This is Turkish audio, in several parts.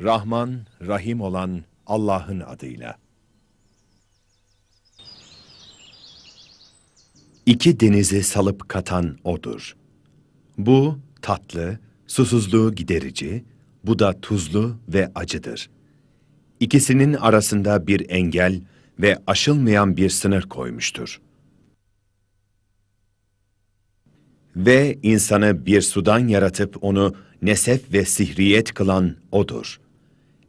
Rahman, Rahim olan Allah'ın adıyla. İki denizi salıp katan O'dur. Bu tatlı, susuzluğu giderici, bu da tuzlu ve acıdır. İkisinin arasında bir engel ve aşılmayan bir sınır koymuştur. Ve insanı bir sudan yaratıp onu nesef ve sihriyet kılan O'dur.''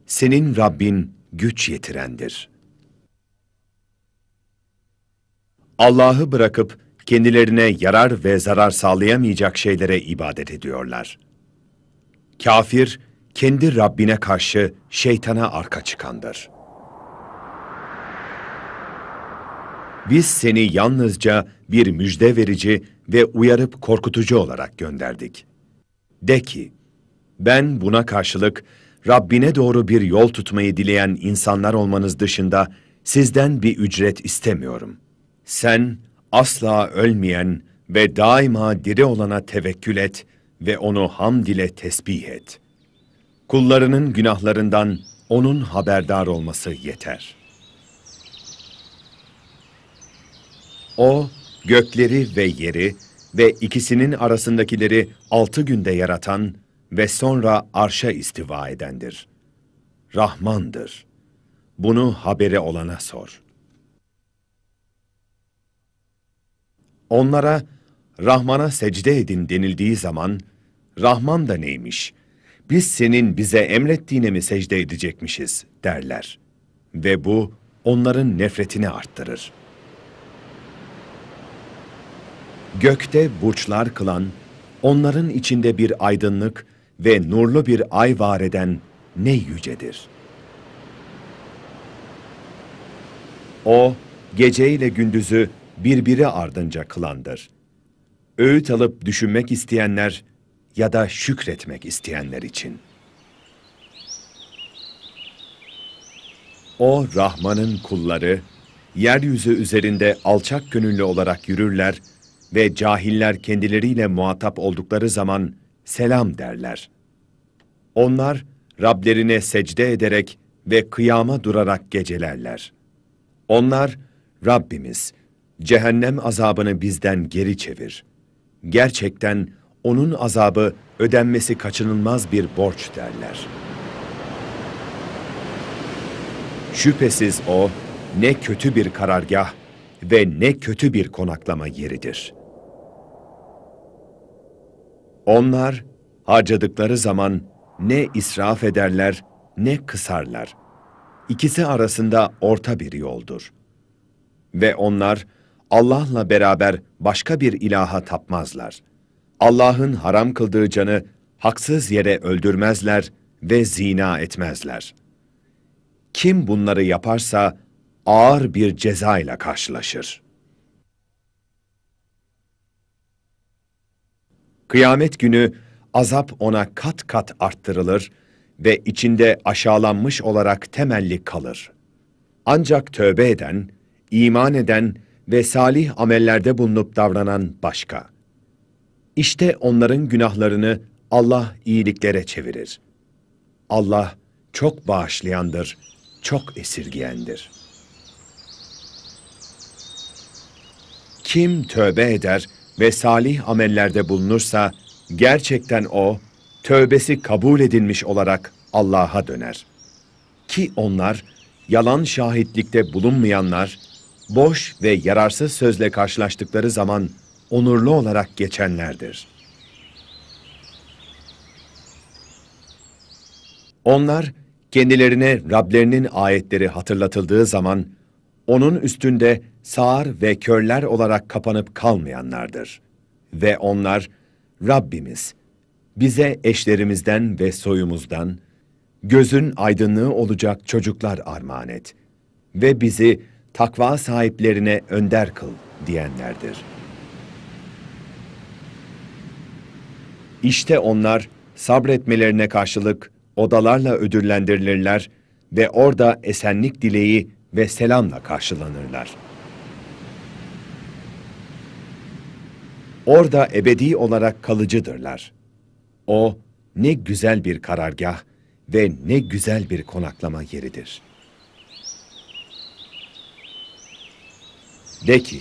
Senin Rabbin güç yetirendir. Allah'ı bırakıp kendilerine yarar ve zarar sağlayamayacak şeylere ibadet ediyorlar. Kafir, kendi Rabbine karşı şeytana arka çıkandır. Biz seni yalnızca bir müjde verici ve uyarıp korkutucu olarak gönderdik. De ki, ben buna karşılık Rabbine doğru bir yol tutmayı dileyen insanlar olmanız dışında sizden bir ücret istemiyorum. Sen asla ölmeyen ve daima diri olana tevekkül et ve onu hamd ile tesbih et. Kullarının günahlarından onun haberdar olması yeter. O, gökleri ve yeri ve ikisinin arasındakileri altı günde yaratan ve sonra arşa istiva edendir. Rahmandır. Bunu haberi olana sor. Onlara Rahman'a secde edin denildiği zaman Rahman da neymiş? Biz senin bize emrettiğine mi secde edecekmişiz derler. Ve bu onların nefretini arttırır. Gökte burçlar kılan, onların içinde bir aydınlık ve nurlu bir ay var eden ne yücedir. O, geceyle gündüzü birbiri ardınca kılandır. Öğüt alıp düşünmek isteyenler ya da şükretmek isteyenler için. O Rahman'ın kulları, yeryüzü üzerinde alçak gönüllü olarak yürürler ve cahiller kendileriyle muhatap oldukları zaman selam derler. Onlar Rablerine secde ederek ve kıyama durarak gecelerler. Onlar Rabbimiz cehennem azabını bizden geri çevir. Gerçekten onun azabı ödenmesi kaçınılmaz bir borç derler. Şüphesiz o ne kötü bir karargah ve ne kötü bir konaklama yeridir.'' Onlar harcadıkları zaman ne israf ederler ne kısarlar. İkisi arasında orta bir yoldur. Ve onlar Allah'la beraber başka bir ilaha tapmazlar. Allah'ın haram kıldığı canı haksız yere öldürmezler ve zina etmezler. Kim bunları yaparsa ağır bir cezayla karşılaşır.'' Kıyamet günü azap ona kat kat arttırılır ve içinde aşağılanmış olarak temelli kalır. Ancak tövbe eden, iman eden ve salih amellerde bulunup davranan başka. İşte onların günahlarını Allah iyiliklere çevirir. Allah çok bağışlayandır, çok esirgiyendir. Kim tövbe eder ve salih amellerde bulunursa gerçekten o tövbesi kabul edilmiş olarak Allah'a döner. Ki onlar yalan şahitlikte bulunmayanlar boş ve yararsız sözle karşılaştıkları zaman onurlu olarak geçenlerdir. Onlar kendilerine Rablerinin ayetleri hatırlatıldığı zaman onun üstünde sağır ve körler olarak kapanıp kalmayanlardır. Ve onlar, Rabbimiz, bize eşlerimizden ve soyumuzdan, gözün aydınlığı olacak çocuklar armağan et. Ve bizi takva sahiplerine önder kıl diyenlerdir. İşte onlar sabretmelerine karşılık odalarla ödüllendirilirler ve orada esenlik dileği ve selamla karşılanırlar. Orada ebedi olarak kalıcıdırlar. O ne güzel bir karargah ve ne güzel bir konaklama yeridir. De ki,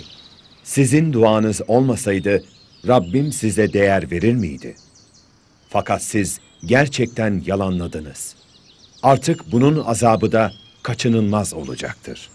sizin duanız olmasaydı Rabbim size değer verir miydi? Fakat siz gerçekten yalanladınız. Artık bunun azabı da kaçınılmaz olacaktır.